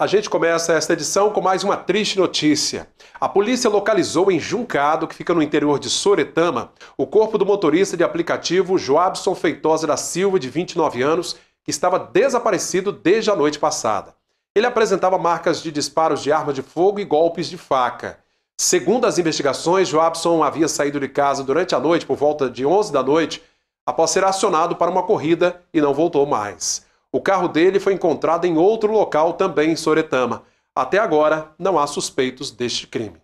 A gente começa esta edição com mais uma triste notícia. A polícia localizou em Juncado, que fica no interior de Soretama, o corpo do motorista de aplicativo Joabson Feitosa da Silva, de 29 anos, que estava desaparecido desde a noite passada. Ele apresentava marcas de disparos de arma de fogo e golpes de faca. Segundo as investigações, Joabson havia saído de casa durante a noite, por volta de 11 da noite, após ser acionado para uma corrida e não voltou mais. O carro dele foi encontrado em outro local também em Soretama. Até agora, não há suspeitos deste crime.